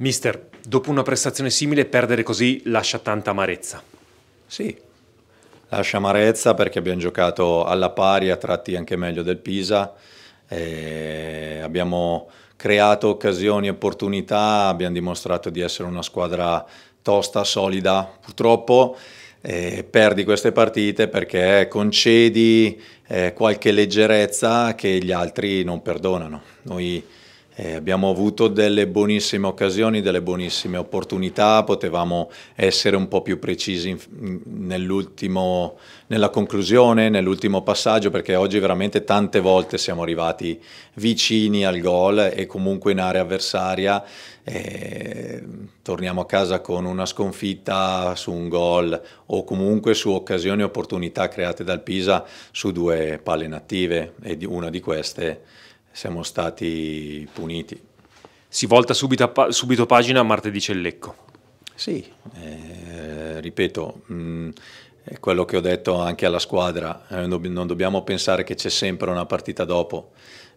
Mister, dopo una prestazione simile perdere così lascia tanta amarezza. Sì, lascia amarezza perché abbiamo giocato alla pari, a tratti anche meglio del Pisa, abbiamo creato occasioni e opportunità, abbiamo dimostrato di essere una squadra tosta, solida, purtroppo eh, perdi queste partite perché concedi eh, qualche leggerezza che gli altri non perdonano. Noi eh, abbiamo avuto delle buonissime occasioni, delle buonissime opportunità, potevamo essere un po' più precisi nella conclusione, nell'ultimo passaggio, perché oggi veramente tante volte siamo arrivati vicini al gol e comunque in area avversaria eh, torniamo a casa con una sconfitta su un gol o comunque su occasioni e opportunità create dal Pisa su due palle native e una di queste siamo stati puniti. Si volta subito, subito pagina a martedì Cellecco. Sì, eh, ripeto, mh, mm, è quello che ho detto anche alla squadra, eh, non dobbiamo pensare che c'è sempre una partita dopo,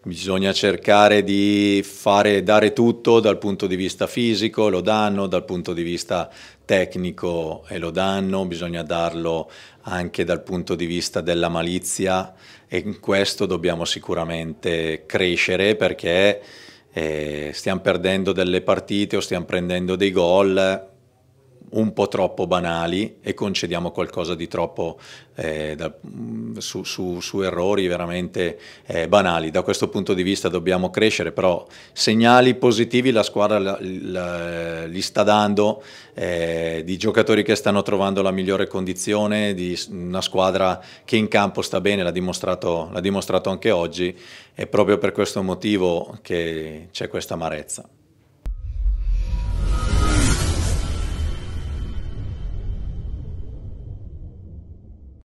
Bisogna cercare di fare, dare tutto dal punto di vista fisico, lo danno, dal punto di vista tecnico e lo danno, bisogna darlo anche dal punto di vista della malizia e in questo dobbiamo sicuramente crescere perché eh, stiamo perdendo delle partite o stiamo prendendo dei gol un po' troppo banali e concediamo qualcosa di troppo eh, da, mm, su, su, su, errori veramente eh, banali. Da questo punto di vista dobbiamo crescere, però segnali positivi la squadra la, la, li sta dando, eh, di giocatori che stanno trovando la migliore condizione, di una squadra che in campo sta bene, l'ha dimostrato, l'ha dimostrato anche oggi, è proprio per questo motivo che c'è questa amarezza.